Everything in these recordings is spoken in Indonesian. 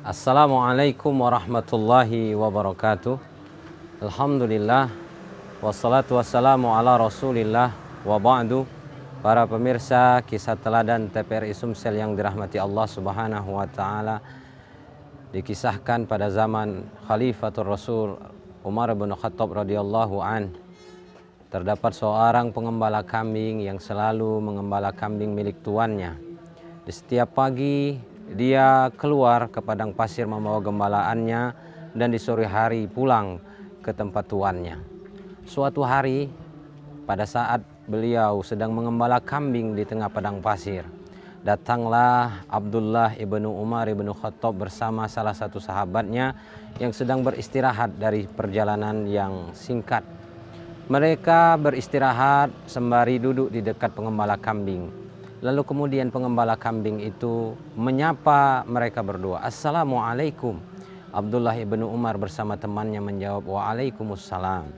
Assalamualaikum warahmatullahi wabarakatuh Alhamdulillah Wassalatu wassalamu ala rasulillah wa ba'du Para pemirsa kisah teladan TPRI Sumsel yang dirahmati Allah subhanahu wa ta'ala Dikisahkan pada zaman Khalifatul Rasul Umar bin Khattab radhiyallahu an Terdapat seorang pengembala kambing yang selalu mengembala kambing milik tuannya Di setiap pagi dia keluar ke padang pasir membawa gembalaannya dan di sore hari pulang ke tempat tuannya. Suatu hari pada saat beliau sedang mengembala kambing di tengah padang pasir, datanglah Abdullah ibnu Umar ibnu Khattab bersama salah satu sahabatnya yang sedang beristirahat dari perjalanan yang singkat. Mereka beristirahat sembari duduk di dekat pengembala kambing. Lalu kemudian pengembala kambing itu menyapa mereka berdua. Assalamualaikum. Abdullah ibnu Umar bersama temannya menjawab Waalaikumsalam.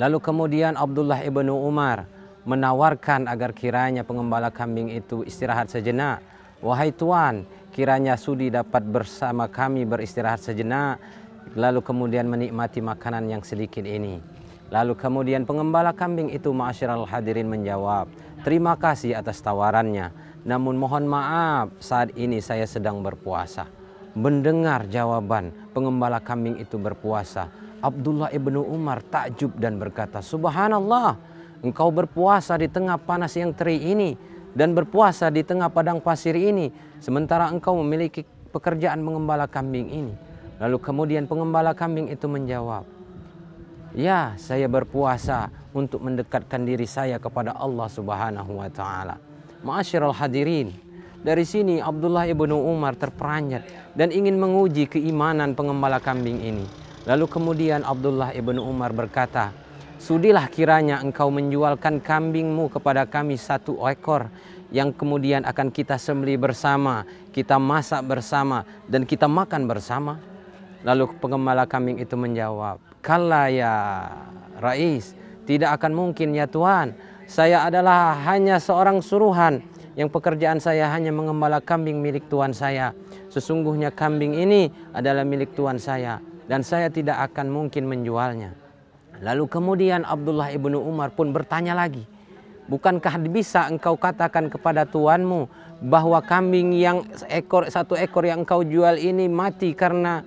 Lalu kemudian Abdullah ibnu Umar menawarkan agar kiranya pengembala kambing itu istirahat sejenak. Wahai tuan, kiranya Sudi dapat bersama kami beristirahat sejenak lalu kemudian menikmati makanan yang sedikit ini. Lalu kemudian pengembala kambing itu ma'asyiral hadirin menjawab, "Terima kasih atas tawarannya, namun mohon maaf saat ini saya sedang berpuasa." Mendengar jawaban pengembala kambing itu berpuasa, Abdullah ibnu Umar takjub dan berkata, "Subhanallah, engkau berpuasa di tengah panas yang teri ini dan berpuasa di tengah padang pasir ini, sementara engkau memiliki pekerjaan pengembala kambing ini." Lalu kemudian pengembala kambing itu menjawab, Ya, saya berpuasa untuk mendekatkan diri saya kepada Allah Subhanahu wa taala. Ma'asyiral hadirin, dari sini Abdullah ibnu Umar terperanjat dan ingin menguji keimanan pengembala kambing ini. Lalu kemudian Abdullah ibnu Umar berkata, Sudilah kiranya engkau menjualkan kambingmu kepada kami satu ekor yang kemudian akan kita sembelih bersama, kita masak bersama, dan kita makan bersama. Lalu pengembala kambing itu menjawab, "Kala ya Rais, tidak akan mungkin ya Tuhan. Saya adalah hanya seorang suruhan yang pekerjaan saya hanya mengembala kambing milik Tuhan saya. Sesungguhnya kambing ini adalah milik Tuhan saya dan saya tidak akan mungkin menjualnya." Lalu kemudian Abdullah ibnu Umar pun bertanya lagi, Bukankah bisa engkau katakan kepada tuanmu bahwa kambing yang ekor satu ekor yang engkau jual ini mati karena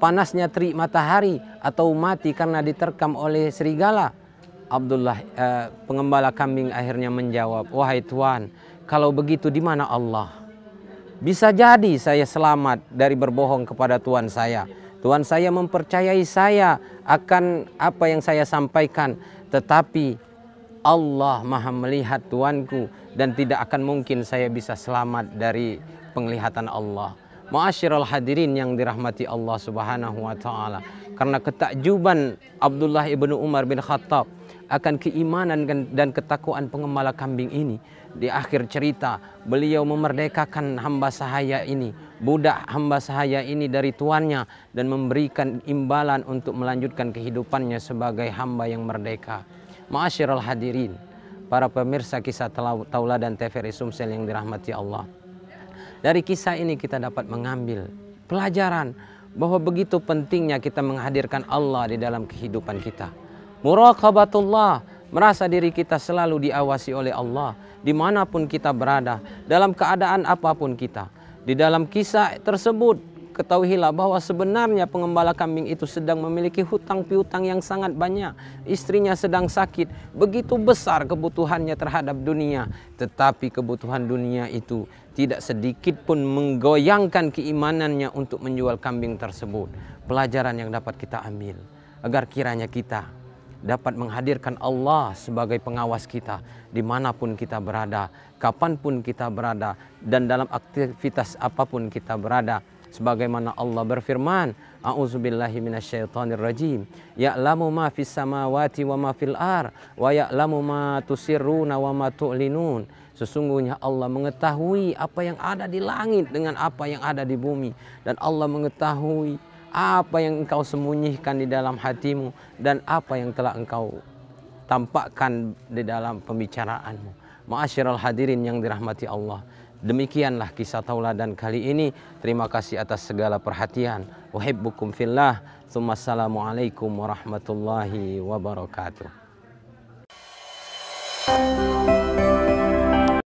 panasnya terik matahari atau mati karena diterkam oleh serigala? Abdullah eh, pengembala kambing akhirnya menjawab, "Wahai tuan, kalau begitu di mana Allah? Bisa jadi saya selamat dari berbohong kepada tuan saya. Tuan saya mempercayai saya akan apa yang saya sampaikan, tetapi Allah Maha melihat Tuanku dan tidak akan mungkin saya bisa selamat dari penglihatan Allah." Ma'asyiral hadirin yang dirahmati Allah Subhanahu wa taala. Karena ketakjuban Abdullah ibnu Umar bin Khattab akan keimanan dan ketakuan pengembala kambing ini di akhir cerita beliau memerdekakan hamba sahaya ini budak hamba sahaya ini dari tuannya dan memberikan imbalan untuk melanjutkan kehidupannya sebagai hamba yang merdeka Ma'asyiral hadirin para pemirsa kisah tauladan TVRI Sumsel yang dirahmati Allah dari kisah ini kita dapat mengambil pelajaran bahwa begitu pentingnya kita menghadirkan Allah di dalam kehidupan kita. Muraqabatullah, merasa diri kita selalu diawasi oleh Allah dimanapun kita berada, dalam keadaan apapun kita. Di dalam kisah tersebut ketahuilah bahwa sebenarnya pengembala kambing itu sedang memiliki hutang piutang yang sangat banyak. Istrinya sedang sakit, begitu besar kebutuhannya terhadap dunia. Tetapi kebutuhan dunia itu tidak sedikit pun menggoyangkan keimanannya untuk menjual kambing tersebut. Pelajaran yang dapat kita ambil agar kiranya kita dapat menghadirkan Allah sebagai pengawas kita dimanapun kita berada, kapanpun kita berada, dan dalam aktivitas apapun kita berada sebagaimana Allah berfirman A'udzubillahi minasyaitonirrajim. Ya'lamu ma fis samawati wa ma fil ar wa ya'lamu ma tusirruna wa ma tu'linun. Sesungguhnya Allah mengetahui apa yang ada di langit dengan apa yang ada di bumi dan Allah mengetahui apa yang engkau sembunyikan di dalam hatimu dan apa yang telah engkau tampakkan di dalam pembicaraanmu. Ma'asyiral hadirin yang dirahmati Allah. Demikianlah kisah tauladan kali ini. Terima kasih atas segala perhatian. Uhibbukum fillah. Assalamualaikum warahmatullahi wabarakatuh.